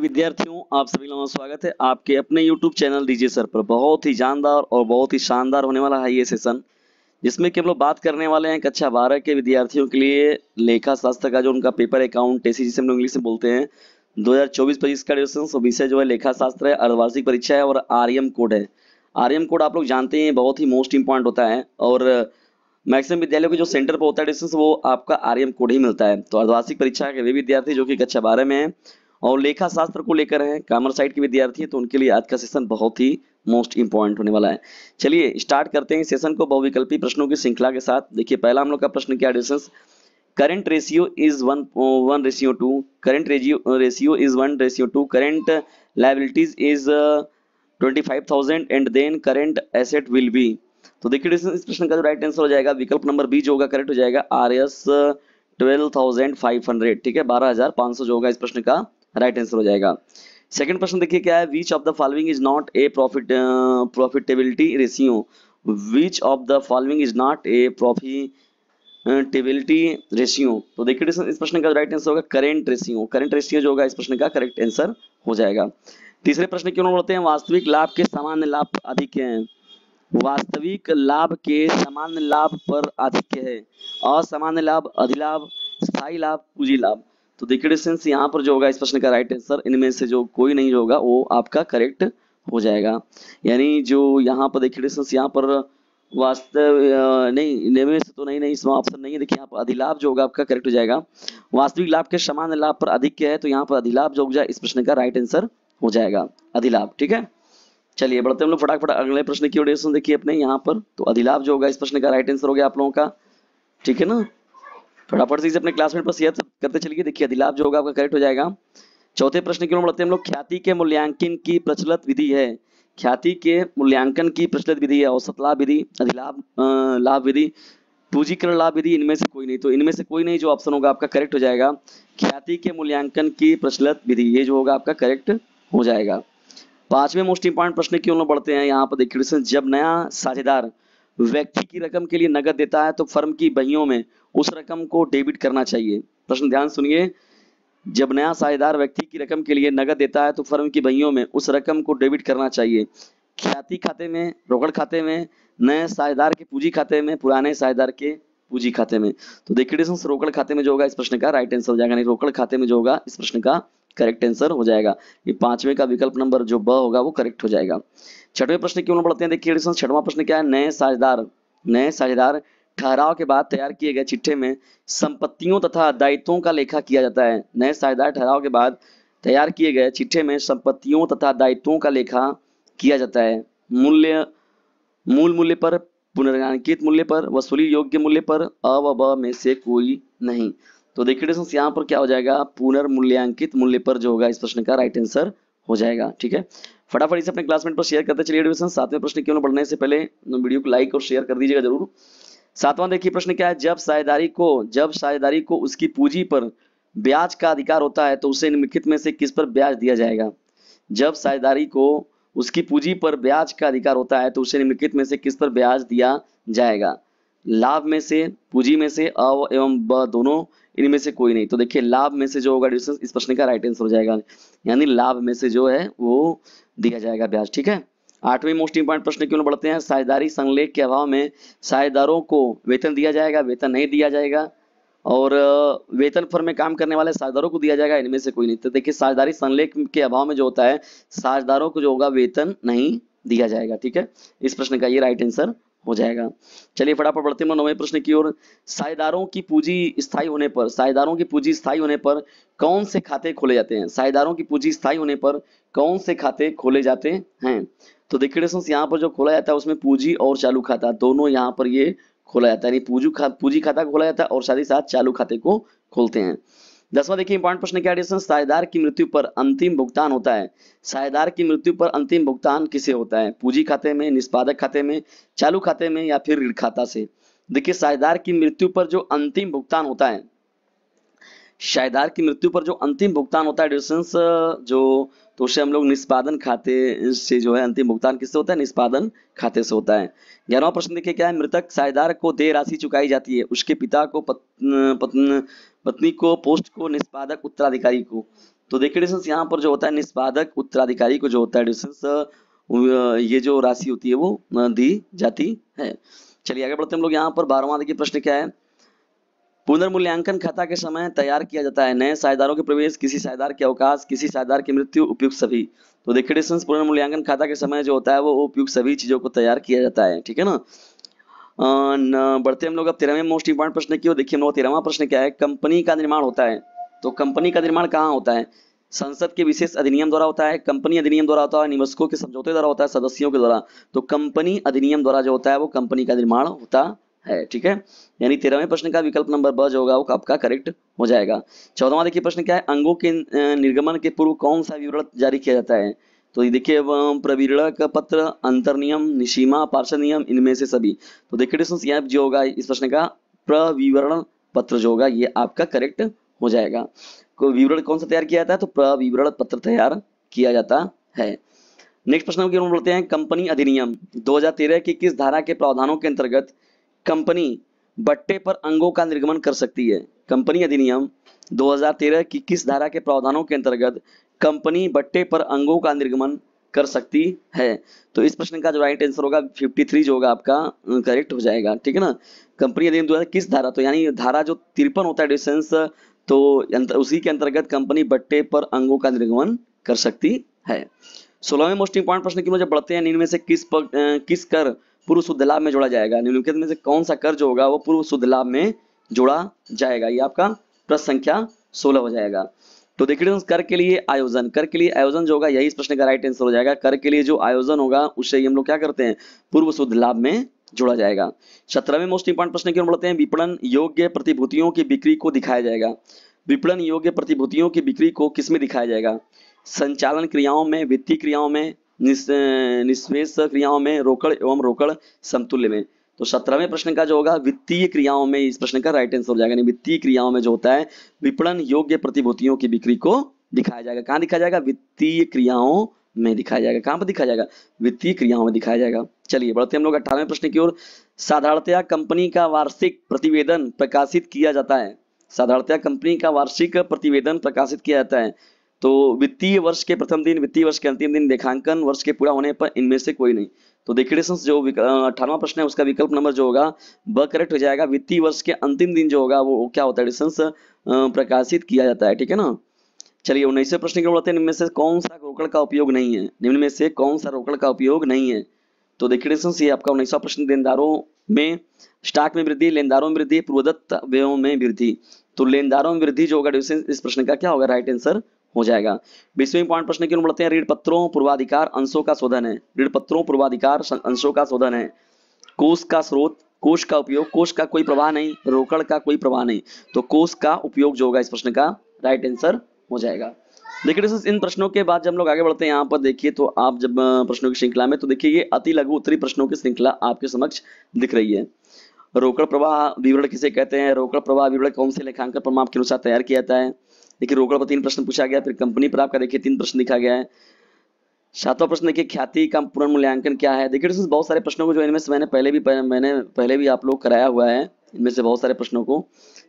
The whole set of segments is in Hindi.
सभी विद्यार्थियों आप सभी लोगों का स्वागत है आपके अपने YouTube चैनल डीजे सर पर बहुत ही जानदार और बहुत ही शानदार होने वाला है ये सेशन जिसमें कि हम लोग बात करने वाले हैं कक्षा अच्छा बारह के विद्यार्थियों के लिए लेखा शास्त्र का जो उनका पेपर अकाउंट टेसी जिसे हम लोग इंग्लिश में बोलते हैं दो हजार का एडिशन विषय जो है लेखा शास्त्र है अर्धवार्षिक परीक्षा है और आर्यम कोड है आर्यम कोड आप लोग जानते हैं बहुत ही मोस्ट इंपॉर्टेंट होता है और मैक्सिमम विद्यालय के जो सेंटर पर होता है डिस्टेंस वो आपका आर्यम कोड ही मिलता है तो अर्धवार्षिक परीक्षा के वे विद्यार्थी जो कि कक्षा अच्छा बारह में है और लेखा शास्त्र को लेकर हैं कॉमर्स साइड के विद्यार्थी हैं तो उनके लिए आज का सेशन बहुत ही मोस्ट इंपॉर्टेंट होने वाला है चलिए स्टार्ट करते हैं सेशन को बहुविकल्पी प्रश्नों की श्रृंखला के साथ देखिए पहला हम लोग का प्रश्न क्या discuss ratio is one one ratio two 2 ratio ratio is one ratio two 2 liabilities is twenty uh, 25000 and then current asset will तो देखिए इस प्रश्न का जो राइट आंसर हो जाएगा विकल्प नंबर बी जो होगा करेक्ट हो जाएगा R S twelve thousand five hundred ठीक है बारह हजार पांच सौ जो होगा इस प्रश्न का राइट आंसर हो जाएगा सेकंड प्रश्न देखिए क्या है which of the following is not a profit profitability ratio which of the following is not a profitability ratio तो देखिए इस प्रश्न का राइट आंसर होगा करेंट रेशियो करेंट रेशियो जो होगा इस प्रश्न का करेक्ट आंसर हो जाएगा तीसरे प्रश्न क्यों बोलते हैं वास्तविक लाभ के सामान्य लाभ अधिक है वास्तविक लाभ के सामान्य लाभ पर अधिक है असामान्य लाभ अधिलाभ स्थायी लाभ पूंजी लाभ तो देखिए सेंस यहाँ पर जो होगा इस प्रश्न का राइट आंसर इनमें से जो कोई नहीं होगा वो आपका करेक्ट हो जाएगा यानी जो यहाँ पर देखिए डिस्टेंस यहाँ पर वास्तव नहीं इनमें से तो नहीं नहीं इसमें ऑप्शन नहीं है देखिए यहाँ पर अधिलाभ जो होगा आपका करेक्ट हो जाएगा वास्तविक लाभ के समान लाभ पर अधिक क्या है तो यहाँ पर अधिलाभ जो हो जाए इस प्रश्न का राइट आंसर हो जाएगा अधिलाभ ठीक है चलिए बढ़ते हम लोग फटाफट अगले प्रश्न की ओर देखिए अपने यहाँ पर तो अधिलाभ जो होगा इस प्रश्न का राइट आंसर हो गया आप लोगों का ठीक है ना फटाफट से अपने क्लासमेट पर शेयर करते चलिए देखिए दिलाभ जो होगा आपका करेक्ट हो जाएगा चौथे प्रश्न की ओर बढ़ते हम लोग ख्याति के मूल्यांकन की प्रचलित विधि है ख्याति के मूल्यांकन की प्रचलित विधि है औसत लाभ विधि अधिलाभ लाभ विधि पूंजीकरण लाभ विधि इनमें से कोई नहीं तो इनमें से कोई नहीं जो ऑप्शन होगा आपका करेक्ट हो जाएगा ख्याति के मूल्यांकन की प्रचलित विधि ये जो होगा आपका करेक्ट हो जाएगा पांचवें मोस्ट इंपॉर्टेंट प्रश्न की ओर बढ़ते हैं यहाँ पर देखिए जब नया साझेदार व्यक्ति की रकम के लिए नगद देता है तो फर्म की बहियों में उस रकम को डेबिट करना चाहिए प्रश्न ध्यान सुनिए जब नया साझेदार व्यक्ति की रकम के लिए नगद देता है तो फर्म की बहियों में उस रकम को डेबिट करना चाहिए ख्याति खाते में रोकड़ खाते में नए साझेदार के पूंजी खाते में पुराने साझेदार के पूंजी खाते में तो देखिए रोकड़ खाते में जो होगा इस प्रश्न का राइट आंसर हो जाएगा नहीं रोकड़ खाते में जो होगा इस प्रश्न का करेक्ट आंसर हो जाएगा ये पांचवें का विकल्प नंबर जो ब होगा वो करेक्ट हो जाएगा छठवें प्रश्न क्यों पढ़ते हैं देखिए छठवां प्रश्न क्या है नए साझेदार नए साझेदार ठहराव के बाद तैयार किए गए चिट्ठे में संपत्तियों तथा दायित्वों का लेखा किया जाता है नए साझेदार ठहराव के बाद तैयार किए गए चिट्ठे में संपत्तियों तथा दायित्वों का लेखा किया जाता है मूल्य मूल मूल्य पर पुनर्नांकित मूल्य पर वसूली योग्य मूल्य पर अ व ब में से कोई नहीं तो देखिए यहाँ पर क्या हो जाएगा पुनर्मूल्यांकित मूल्य पर जो होगा इस प्रश्न का राइट आंसर हो जाएगा ठीक है फटाफट इसे अपने क्लासमेट पर शेयर करते चलिए एडमिशन सातवें प्रश्न क्यों बढ़ने से पहले वीडियो को लाइक और शेयर कर दीजिएगा जरूर सातवां देखिए प्रश्न क्या है जब साझेदारी को जब साझेदारी को उसकी पूंजी पर ब्याज का अधिकार होता है तो उसे निम्नलिखित में से किस पर ब्याज दिया जाएगा जब साझेदारी को उसकी पूंजी पर ब्याज का अधिकार होता है तो उसे निम्नलिखित में से किस पर ब्याज दिया जाएगा लाभ में से पूंजी में से अव एवं ब दोनों इनमें से कोई नहीं तो देखिए लाभ में से जो होगा डिस्टेंस इस प्रश्न का राइट आंसर हो जाएगा यानी लाभ में से जो है वो दिया जाएगा ब्याज ठीक है आठवीं मोस्ट इंपॉर्टेंट प्रश्न क्यों बढ़ते हैं साझेदारी संलेख के अभाव में साझेदारों को वेतन दिया जाएगा वेतन नहीं दिया जाएगा और वेतन फर्म में काम करने वाले साझेदारों को दिया जाएगा इनमें से कोई नहीं तो देखिए साझेदारी संलेख के अभाव में जो होता है साझेदारों को जो होगा वेतन नहीं दिया जाएगा ठीक है इस प्रश्न का ये राइट आंसर हो जाएगा चलिए फटाफट बढ़ते हैं नौवे प्रश्न की ओर सायेदारों की पूंजी स्थायी होने पर सायेदारों की पूंजी स्थायी होने पर कौन से खाते खोले जाते हैं सायेदारों की पूंजी स्थायी होने पर कौन से खाते खोले जाते हैं तो देखिए यहाँ पर जो खोला जाता है उसमें पूंजी और चालू खाता दोनों यहाँ पर ये खोला जाता है यानी खा पूंजी खाता खोला जाता है और साथ ही साथ चालू खाते को खोलते हैं दसवा देखिए इंपॉर्टेंट प्रश्न क्या डिस्टेंस साहेदार की मृत्यु पर अंतिम भुगतान होता है साहेदार की मृत्यु पर अंतिम भुगतान किसे होता है पूंजी खाते में निष्पादक खाते में चालू खाते में या फिर ऋण खाता से देखिए साहेदार की मृत्यु पर जो अंतिम भुगतान होता है शायदार की मृत्यु पर जो अंतिम भुगतान होता है डिस्टेंस जो तो उसे हम लोग निष्पादन खाते से जो है अंतिम भुगतान किससे होता है निष्पादन खाते से होता है ग्यारहवा प्रश्न देखिए क्या है मृतक सायदार को देय राशि चुकाई जाती है उसके पिता को पत्न, पत्न, पत्नी को पोस्ट को निष्पादक उत्तराधिकारी को तो देखिए डिस्टेंस यहाँ पर जो होता है निष्पादक उत्तराधिकारी को जो होता है डिस्टेंस ये जो राशि होती है वो दी जाती है चलिए आगे बढ़ते हम लोग यहाँ पर बारहवा देखिए प्रश्न क्या है पुनर्मूल्यांकन खाता के समय तैयार किया जाता है नए साझेदारों के प्रवेश किसी साझेदार के अवकाश किसी साझेदार की मृत्यु उपयुक्त सभी तो देखिए डिस्टेंस पुनर्मूल्यांकन खाता के समय जो होता है वो उपयुक्त सभी चीजों को तैयार किया जाता है ठीक है ना बढ़ते हम लोग अब तेरहवें मोस्ट इंपॉर्टेंट प्रश्न की देखिए हम लोग तेरहवा प्रश्न क्या है कंपनी का निर्माण होता है तो कंपनी का निर्माण कहाँ होता है संसद के विशेष अधिनियम द्वारा होता है कंपनी अधिनियम द्वारा होता है निवेशकों के समझौते द्वारा होता है सदस्यों के द्वारा तो कंपनी अधिनियम द्वारा जो होता है वो कंपनी का निर्माण होता है ठीक है यानी तेरहवें प्रश्न का विकल्प नंबर ब जो होगा वो आपका करेक्ट हो जाएगा चौदहवा देखिए प्रश्न क्या है अंगों के निर्गमन के पूर्व कौन सा विवरण जारी किया जाता है तो ये देखिए प्रवीणक पत्र नियम निशीमा पार्षद नियम इनमें से सभी तो देखिए यहाँ जो होगा इस प्रश्न का प्रविवरण पत्र जो होगा ये आपका करेक्ट हो जाएगा को विवरण कौन सा तैयार किया जाता है तो प्रविवरण पत्र तैयार किया जाता है नेक्स्ट प्रश्न बोलते हैं कंपनी अधिनियम 2013 की किस धारा के प्रावधानों के अंतर्गत कंपनी बट्टे पर अंगों का निर्गमन कर सकती है कंपनी अधिनियम 2013 की किस धारा के प्रावधानों के अंतर्गत कंपनी बट्टे पर अंगों का निर्गमन कर सकती है तो इस प्रश्न का जो राइट आंसर होगा 53 जो होगा आपका करेक्ट हो जाएगा ठीक है ना कंपनी अधिनियम दो किस धारा तो यानी धारा जो तिरपन होता है डिस्टेंस तो उसी के अंतर्गत कंपनी बट्टे पर अंगों का निर्गमन कर सकती है सोलहवें मोस्टिंग इंपॉर्टेंट प्रश्न की मुझे बढ़ते हैं इनमें से किस पर, किस कर पूर्व शुद्ध लाभ में जोड़ा जाएगा निम्नलिखित में से कौन सा कर्ज होगा वो पूर्व शुद्ध लाभ में जोड़ा जाएगा ये आपका प्रश्न संख्या सोलह हो जाएगा तो देखिए कर के लिए आयोजन कर के लिए आयोजन जो होगा यही इस प्रश्न का राइट आंसर हो जाएगा कर के लिए जो आयोजन होगा उसे हम लोग क्या करते हैं पूर्व शुद्ध लाभ में जोड़ा जाएगा सत्रहवें मोस्ट इंपॉर्टेंट प्रश्न क्यों बढ़ते हैं विपणन योग्य प्रतिभूतियों की बिक्री को दिखाया जाएगा विपणन योग्य प्रतिभूतियों की बिक्री को किसमें दिखाया जाएगा संचालन क्रियाओं में वित्तीय क्रियाओं में निस, क्रियाओं में रोकड़ एवं रोकड़ समतुल्य में तो सत्रहवें प्रश्न का जो होगा वित्तीय क्रियाओं में इस प्रश्न का राइट आंसर हो जाएगा वित्तीय क्रियाओं में जो होता है विपणन योग्य प्रतिभूतियों की बिक्री को दिखाया जाएगा कहाँ दिखाया जाएगा वित्तीय क्रियाओं में दिखाया जाएगा कहाँ पर दिखाया जाएगा वित्तीय क्रियाओं में दिखाया जाएगा चलिए बढ़ते हम लोग अठारहवें प्रश्न की ओर साधारणतया कंपनी का वार्षिक प्रतिवेदन प्रकाशित किया जाता है साधारणतया कंपनी का वार्षिक प्रतिवेदन प्रकाशित किया जाता है तो वित्तीय वर्ष के प्रथम दिन वित्तीय वर्ष के अंतिम दिन लेखांकन वर्ष के पूरा होने पर इनमें से कोई नहीं तो देखिए जो अठारवा प्रश्न है उसका विकल्प नंबर जो होगा ब करेक्ट हो जाएगा वित्तीय वर्ष के अंतिम दिन जो होगा वो क्या होता है डिक्लेरेशन प्रकाशित किया जाता है ठीक है ना चलिए उन्नीसवे प्रश्न के बोलते हैं इनमें से कौन सा रोकड़ का उपयोग नहीं है निम्न में से कौन सा रोकड़ का उपयोग नहीं है तो देखिए ये आपका उन्नीसवा प्रश्न लेनदारों में स्टॉक में वृद्धि लेनदारों में वृद्धि पूर्वदत्त व्ययों में वृद्धि तो लेनदारों में वृद्धि जो होगा इस प्रश्न का क्या होगा राइट आंसर हो जाएगा बीसवें पॉइंट प्रश्न क्यों बढ़ते हैं ऋण पत्रों पूर्वाधिकार अंशों का शोधन है ऋण पत्रों पूर्वाधिकार अंशों का शोधन है कोष का स्रोत कोष का उपयोग कोष का कोई प्रवाह नहीं रोकड़ का कोई प्रवाह नहीं तो कोष का उपयोग जो होगा इस प्रश्न का राइट आंसर हो जाएगा देखिए इन प्रश्नों के बाद जब हम लोग आगे बढ़ते हैं यहाँ पर देखिए तो आप जब प्रश्नों की श्रृंखला में तो देखिए ये अति लघु उत्तरी प्रश्नों की श्रृंखला आपके समक्ष दिख रही है रोकड़ प्रवाह विवरण किसे कहते हैं रोकड़ प्रवाह विवरण कौन से लेखांकन प्रमाण के अनुसार तैयार किया जाता है देखिए रोकड़ पर तीन प्रश्न पूछा गया फिर कंपनी पर आपका देखिए तीन प्रश्न लिखा गया है सातवां प्रश्न देखिए ख्याति का पूर्ण मूल्यांकन क्या है देखिए दोस्तों बहुत सारे प्रश्नों को जो इनमें से मैंने पहले भी मैंने पहले भी आप लोग कराया हुआ है इनमें से बहुत सारे प्रश्नों को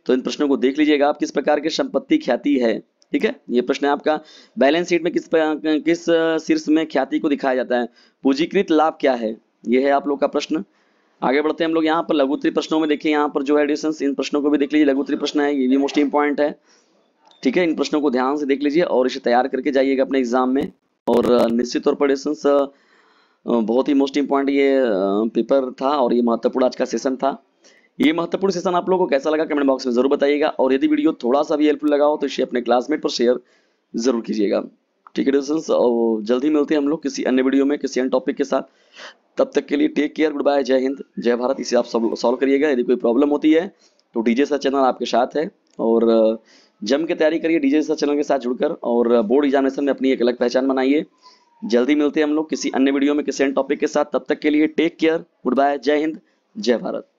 तो इन प्रश्नों को देख लीजिएगा आप किस प्रकार की संपत्ति ख्याति है ठीक है ये प्रश्न है आपका बैलेंस शीट में किस किस शीर्ष में ख्याति को दिखाया जाता है पूंजीकृत लाभ क्या है ये है आप लोग का प्रश्न आगे बढ़ते हैं हम लोग यहाँ पर लघुत्री प्रश्नों में देखिए यहाँ पर जो है एडिशन इन प्रश्नों को भी देख लीजिए लघुत्री प्रश्न है ये भी मोस्ट इंपॉर्टेंट है ठीक है इन प्रश्नों को ध्यान से देख लीजिए और इसे तैयार करके जाइएगा अपने एग्जाम में और निश्चित तौर पर बहुत ही मोस्ट इम्पॉर्टेंट ये पेपर था और ये महत्वपूर्ण आज का सेशन था ये महत्वपूर्ण सेशन आप लोगों को कैसा लगा कमेंट बॉक्स में जरूर बताइएगा और यदि वीडियो थोड़ा सा भी हेल्पफुल लगा हो तो इसे अपने क्लासमेट पर शेयर जरूर कीजिएगा ठीक है डिस्टेंस और जल्दी मिलते हैं हम लोग किसी अन्य वीडियो में किसी अन्य टॉपिक के साथ तब तक के लिए टेक केयर गुड बाय जय हिंद जय भारत इसे आप सॉल्व करिएगा यदि कोई प्रॉब्लम होती है तो डीजे सा चैनल आपके साथ है और जम के तैयारी करिए डीजे चैनल के साथ जुड़कर और बोर्ड एग्जामिनेशन में अपनी एक अलग पहचान बनाइए जल्दी मिलते हैं हम लोग किसी अन्य वीडियो में किसी अन्य टॉपिक के साथ तब तक के लिए टेक केयर गुड बाय जय हिंद जय भारत